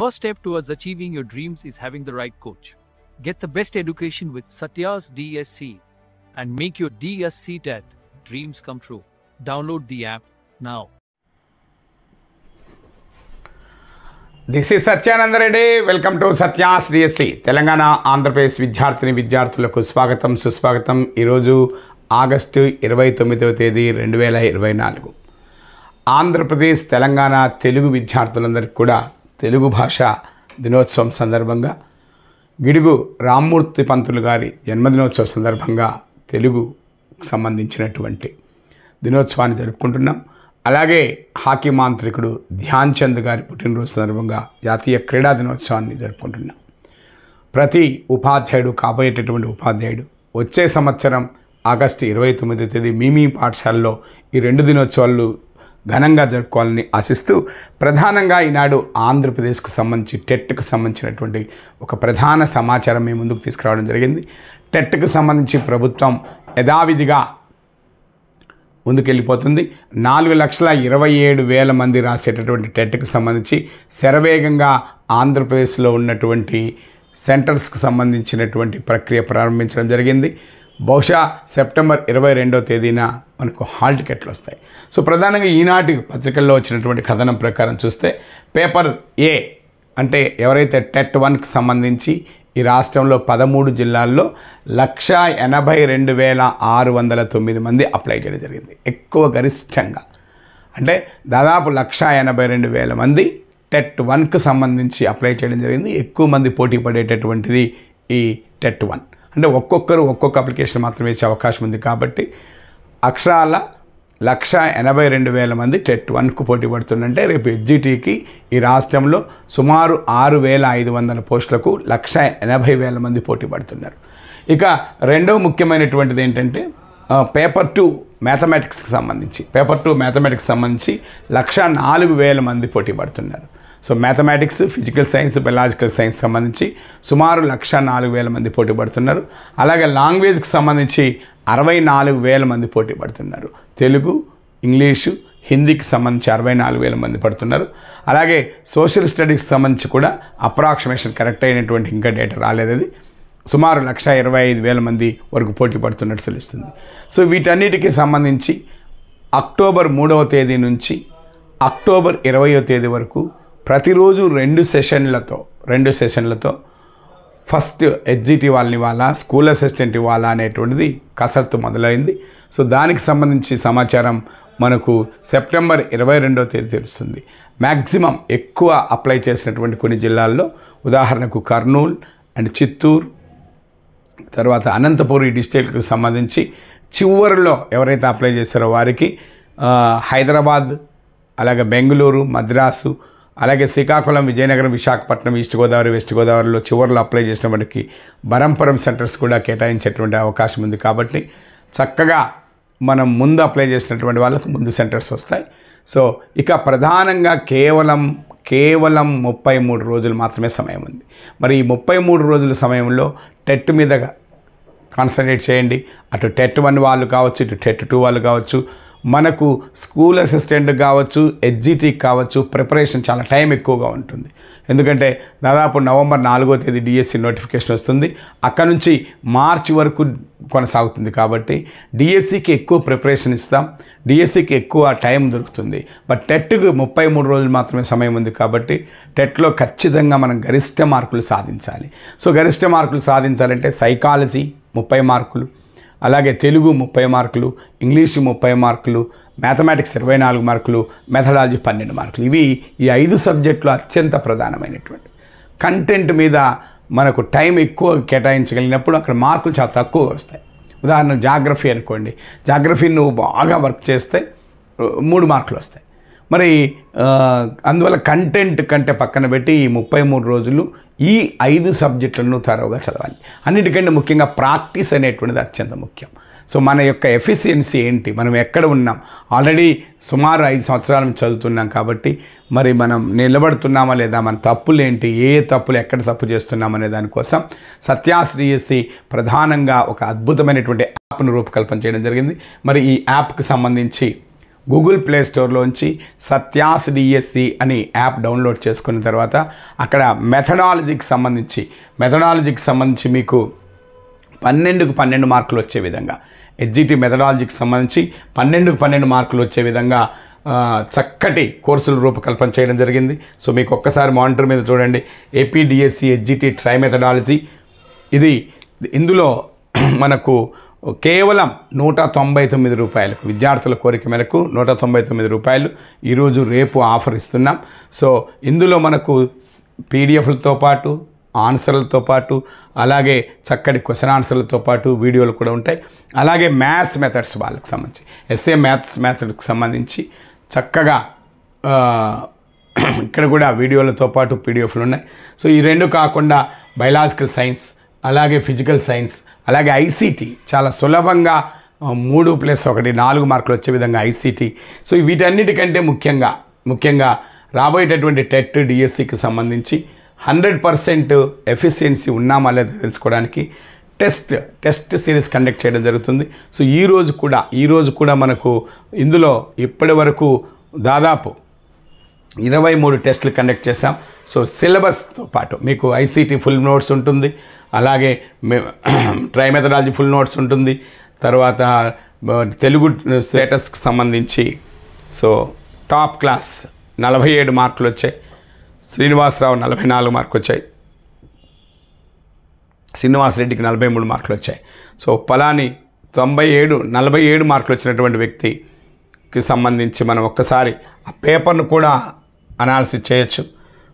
First step towards achieving your dreams is having the right coach. Get the best education with Satya's DSC and make your DSC TET dreams come true. Download the app now. This is Satyananda Reddy welcome to Satya's DSC Telangana Andhra Pradesh విద్యార్థిని విద్యార్థులకు స్వాగతం సుస్వాగతం ఈరోజు August ఇరవై తొమ్మిదవ తేదీ రెండు వేల ఇరవై నాలుగు ఆంధ్రప్రదేశ్ తెలంగాణ తెలుగు విద్యార్థులందరికీ కూడా తెలుగు భాష దినోత్సవం సందర్భంగా గిడుగు రామ్మూర్తి పంతులు గారి జన్మదినోత్సవం సందర్భంగా తెలుగు సంబంధించినటువంటి దినోత్సవాన్ని జరుపుకుంటున్నాం అలాగే హాకీ మాంత్రికుడు ధ్యాన్ చంద్ గారి పుట్టినరోజు సందర్భంగా జాతీయ క్రీడా దినోత్సవాన్ని జరుపుకుంటున్నాం ప్రతి ఉపాధ్యాయుడు కాబోయేటటువంటి ఉపాధ్యాయుడు వచ్చే సంవత్సరం ఆగస్టు ఇరవై తొమ్మిదో తేదీ మీమీ పాఠశాలలో ఈ రెండు దినోత్సవాలు ఘనంగా జరుపుకోవాలని ఆశిస్తూ ప్రధానంగా ఈనాడు ఆంధ్రప్రదేశ్కు సంబంధించి టెట్కు సంబంధించినటువంటి ఒక ప్రధాన సమాచారం మేము ముందుకు తీసుకురావడం జరిగింది టెట్కు సంబంధించి ప్రభుత్వం యథావిధిగా ముందుకెళ్ళిపోతుంది నాలుగు లక్షల ఇరవై ఏడు వేల మంది రాసేటటువంటి టెట్కు సంబంధించి శరవేగంగా ఆంధ్రప్రదేశ్లో ఉన్నటువంటి సెంటర్స్కు సంబంధించినటువంటి ప్రక్రియ ప్రారంభించడం జరిగింది బహుశా సెప్టెంబర్ ఇరవై రెండో తేదీన మనకు హాల్ టికెట్లు వస్తాయి సో ప్రధానంగా ఈనాటి పత్రికల్లో వచ్చినటువంటి కథనం ప్రకారం చూస్తే పేపర్ ఏ అంటే ఎవరైతే టెట్ వన్కి సంబంధించి ఈ రాష్ట్రంలో పదమూడు జిల్లాల్లో లక్ష ఎనభై రెండు వేల ఆరు వందల తొమ్మిది మంది అప్లై చేయడం జరిగింది ఎక్కువ గరిష్టంగా అంటే దాదాపు లక్ష ఎనభై రెండు వేల మంది టెట్ వన్కు సంబంధించి అప్లై చేయడం జరిగింది ఎక్కువ మంది పోటీ పడేటటువంటిది ఈ టెట్ వన్ అంటే ఒక్కొక్కరు ఒక్కొక్క అప్లికేషన్ మాత్రమే ఇచ్చే అవకాశం ఉంది కాబట్టి అక్షరాల లక్ష ఎనభై రెండు వేల మంది టెట్ వన్కు పోటీ పడుతుందంటే రేపు ఎగ్జిటీకి ఈ రాష్ట్రంలో సుమారు ఆరు వేల ఐదు వందల పోస్టులకు లక్ష ఎనభై వేల మంది పోటీ పడుతున్నారు ఇక రెండవ ముఖ్యమైనటువంటిది ఏంటంటే పేపర్ టూ మ్యాథమెటిక్స్కి సంబంధించి పేపర్ టూ మ్యాథమెటిక్స్ సంబంధించి లక్ష నాలుగు వేల మంది పోటీ పడుతున్నారు so mathematics physical science biological science సంబంధించి సుమారు లక్ష నాలుగు వేల మంది పోటీ పడుతున్నారు అలాగే లాంగ్వేజ్కి సంబంధించి అరవై నాలుగు వేల మంది పోటీ పడుతున్నారు తెలుగు ఇంగ్లీషు హిందీకి సంబంధించి అరవై నాలుగు వేల మంది పడుతున్నారు అలాగే సోషల్ స్టడీస్కి సంబంధించి కూడా అప్రాక్సిమేషన్ కరెక్ట్ అయినటువంటి ఇంకా డేటా రాలేదు అది సుమారు లక్ష ఇరవై ఐదు వేల మంది వరకు పోటీ పడుతున్నట్టు తెలుస్తుంది సో వీటన్నిటికీ సంబంధించి అక్టోబర్ మూడవ తేదీ నుంచి అక్టోబర్ ఇరవయో తేదీ వరకు ప్రతిరోజు రెండు సెషన్లతో రెండు సెషన్లతో ఫస్ట్ ఎడ్జిట్ వాళ్ళని వాళ్ళ స్కూల్ అసిస్టెంట్ ఇవ్వాలా అనేటువంటిది కసరత్తు మొదలైంది సో దానికి సంబంధించి సమాచారం మనకు సెప్టెంబర్ ఇరవై రెండో తేదీ తెలుస్తుంది మ్యాక్సిమం ఎక్కువ అప్లై చేసినటువంటి కొన్ని జిల్లాల్లో ఉదాహరణకు కర్నూలు అండ్ చిత్తూరు తర్వాత అనంతపురి డిస్టిక్కి సంబంధించి చివరిలో ఎవరైతే అప్లై చేశారో వారికి హైదరాబాద్ అలాగే బెంగళూరు మద్రాసు అలాగే శ్రీకాకుళం విజయనగరం విశాఖపట్నం ఈస్ట్ గోదావరి వెస్ట్ గోదావరిలో చివరిలో అప్లై చేసిన బరంపురం సెంటర్స్ కూడా కేటాయించేటువంటి అవకాశం ఉంది కాబట్టి చక్కగా మనం ముందు అప్లై చేసినటువంటి వాళ్ళకు ముందు సెంటర్స్ వస్తాయి సో ఇక ప్రధానంగా కేవలం కేవలం ముప్పై మూడు రోజులు మాత్రమే సమయం ఉంది మరి ఈ ముప్పై మూడు రోజుల సమయంలో టెట్ మీద కాన్సన్ట్రేట్ చేయండి అటు టెట్ వన్ వాళ్ళు కావచ్చు ఇటు టెట్ టూ వాళ్ళు కావచ్చు మనకు స్కూల్ అసిస్టెంట్ కావచ్చు ఎడ్జిటీ కావచ్చు ప్రిపరేషన్ చాలా టైం ఎక్కువగా ఉంటుంది ఎందుకంటే దాదాపు నవంబర్ నాలుగో తేదీ డిఎస్సి నోటిఫికేషన్ వస్తుంది అక్కడ నుంచి మార్చి వరకు కొనసాగుతుంది కాబట్టి డిఎస్సికి ఎక్కువ ప్రిపరేషన్ ఇస్తాం డిఎస్సికి ఎక్కువ టైం దొరుకుతుంది బట్ టెట్కు ముప్పై మూడు రోజులు మాత్రమే సమయం ఉంది కాబట్టి టెట్లో ఖచ్చితంగా మనం గరిష్ట మార్కులు సాధించాలి సో గరిష్ట మార్కులు సాధించాలంటే సైకాలజీ ముప్పై మార్కులు అలాగే తెలుగు ముప్పై మార్కులు ఇంగ్లీషు ముప్పై మార్కులు మ్యాథమెటిక్స్ ఇరవై నాలుగు మార్కులు మెథడాలజీ పన్నెండు మార్కులు ఇవి ఈ ఐదు సబ్జెక్టులు అత్యంత ప్రధానమైనటువంటి కంటెంట్ మీద మనకు టైం ఎక్కువ కేటాయించగలిగినప్పుడు అక్కడ మార్కులు చాలా తక్కువ వస్తాయి ఉదాహరణ జాగ్రఫీ అనుకోండి జాగ్రఫీ నువ్వు బాగా వర్క్ చేస్తే మూడు మార్కులు వస్తాయి మరి అందువల్ల కంటెంట్ కంటే పక్కన పెట్టి ఈ ముప్పై మూడు రోజులు ఈ ఐదు సబ్జెక్టులను తరవుగా చదవాలి అన్నిటికంటే ముఖ్యంగా ప్రాక్టీస్ అనేటువంటిది అత్యంత ముఖ్యం సో మన యొక్క ఎఫిషియన్సీ ఏంటి మనం ఎక్కడ ఉన్నాం ఆల్రెడీ సుమారు ఐదు సంవత్సరాలు చదువుతున్నాం కాబట్టి మరి మనం నిలబడుతున్నామా లేదా మన తప్పులు ఏంటి ఏ తప్పులు ఎక్కడ తప్పు చేస్తున్నామనే దానికోసం సత్యాశ్రీఎస్సి ప్రధానంగా ఒక అద్భుతమైనటువంటి యాప్ను రూపకల్పన చేయడం జరిగింది మరి ఈ యాప్కి సంబంధించి గూగుల్ ప్లే స్టోర్లోంచి సత్యాస్ డిఎస్సి అని యాప్ డౌన్లోడ్ చేసుకున్న తర్వాత అక్కడ మెథడాలజీకి సంబంధించి మెథడాలజీకి సంబంధించి మీకు పన్నెండుకు పన్నెండు మార్కులు వచ్చే విధంగా ఎడ్జిటి మెథడాలజీకి సంబంధించి పన్నెండుకు పన్నెండు మార్కులు వచ్చే విధంగా చక్కటి కోర్సులు రూపకల్పన చేయడం జరిగింది సో మీకు ఒక్కసారి మానిటర్ మీద చూడండి ఏపీడిఎస్సి ఎడ్జిటి ట్రై మెథడాలజీ ఇది ఇందులో మనకు కేవలం నూట తొంభై తొమ్మిది రూపాయలకు విద్యార్థుల కోరిక మేరకు నూట తొంభై తొమ్మిది రూపాయలు ఈరోజు రేపు ఆఫర్ ఇస్తున్నాం సో ఇందులో మనకు పీడిఎఫ్లతో పాటు ఆన్సర్లతో పాటు అలాగే చక్కటి క్వశ్చన్ ఆన్సర్లతో పాటు వీడియోలు కూడా ఉంటాయి అలాగే మ్యాథ్స్ మెథడ్స్ వాళ్ళకి సంబంధించి ఎస్ఏ మ్యాథ్స్ మెథడ్కి సంబంధించి చక్కగా ఇక్కడ కూడా వీడియోలతో పాటు పీడిఎఫ్లు ఉన్నాయి సో ఈ రెండు కాకుండా బయలాజికల్ సైన్స్ అలాగే ఫిజికల్ సైన్స్ అలాగే ఐసీటీ చాలా సులభంగా మూడు ప్లస్ ఒకటి నాలుగు మార్కులు వచ్చే విధంగా ఐసీటీ సో వీటన్నిటికంటే ముఖ్యంగా ముఖ్యంగా రాబోయేటటువంటి టెట్ డిఎస్సికి సంబంధించి హండ్రెడ్ పర్సెంట్ ఎఫిషియన్సీ ఉన్నామా లేదా తెలుసుకోవడానికి టెస్ట్ టెస్ట్ సిరీస్ కండక్ట్ చేయడం జరుగుతుంది సో ఈరోజు కూడా ఈరోజు కూడా మనకు ఇందులో ఇప్పటి వరకు దాదాపు ఇరవై మూడు టెస్టులు కండక్ట్ చేశాం సో సిలబస్తో పాటు మీకు ఐసీటీ ఫుల్ నోట్స్ ఉంటుంది అలాగే ట్రై మెథడాలజీ ఫుల్ నోట్స్ ఉంటుంది తర్వాత తెలుగు స్టేటస్కి సంబంధించి సో టాప్ క్లాస్ నలభై ఏడు మార్కులు వచ్చాయి శ్రీనివాసరావు నలభై నాలుగు మార్కులు వచ్చాయి శ్రీనివాసరెడ్డికి నలభై మూడు మార్కులు వచ్చాయి సో పలాని తొంభై ఏడు నలభై ఏడు మార్కులు వచ్చినటువంటి వ్యక్తికి సంబంధించి మనం ఒక్కసారి ఆ పేపర్ను కూడా అనాలిసిస్ చేయొచ్చు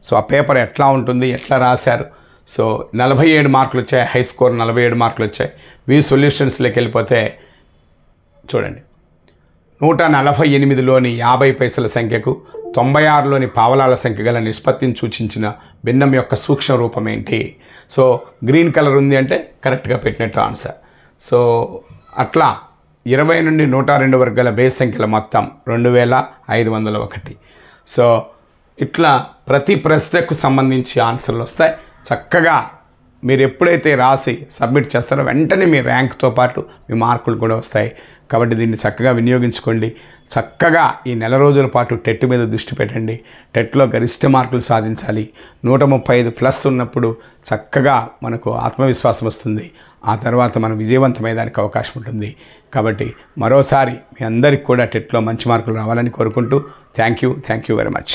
సో ఆ పేపర్ ఎట్లా ఉంటుంది ఎట్లా రాశారు సో నలభై ఏడు మార్కులు వచ్చాయి హై స్కోర్ నలభై ఏడు మార్కులు వచ్చాయి వి సొల్యూషన్స్లోకి వెళ్ళిపోతే చూడండి నూట నలభై ఎనిమిదిలోని యాభై పైసల సంఖ్యకు తొంభై ఆరులోని పావలాల సంఖ్య గల నిష్పత్తిని సూచించిన భిన్నం యొక్క సూక్ష్మ రూపం ఏంటి సో గ్రీన్ కలర్ ఉంది అంటే కరెక్ట్గా పెట్టినట్టు ఆన్సర్ సో అట్లా ఇరవై నుండి నూట రెండు వరకు గల బేస్ సంఖ్యల మొత్తం రెండు వేల ఐదు వందల ఒకటి సో ఇట్లా ప్రతి ప్రశ్నకు సంబంధించి ఆన్సర్లు వస్తాయి చక్కగా మీరు ఎప్పుడైతే రాసి సబ్మిట్ చేస్తారో వెంటనే మీ ర్యాంక్తో పాటు మీ మార్కులు కూడా వస్తాయి కాబట్టి దీన్ని చక్కగా వినియోగించుకోండి చక్కగా ఈ నెల రోజుల పాటు టెట్ మీద దృష్టి పెట్టండి టెట్లో గరిష్ట మార్కులు సాధించాలి నూట ముప్పై ఐదు ప్లస్ ఉన్నప్పుడు చక్కగా మనకు ఆత్మవిశ్వాసం వస్తుంది ఆ తర్వాత మనం విజయవంతమయ్యేదానికి అవకాశం ఉంటుంది కాబట్టి మరోసారి మీ అందరికి కూడా టెట్లో మంచి మార్కులు రావాలని కోరుకుంటూ thank you thank you very much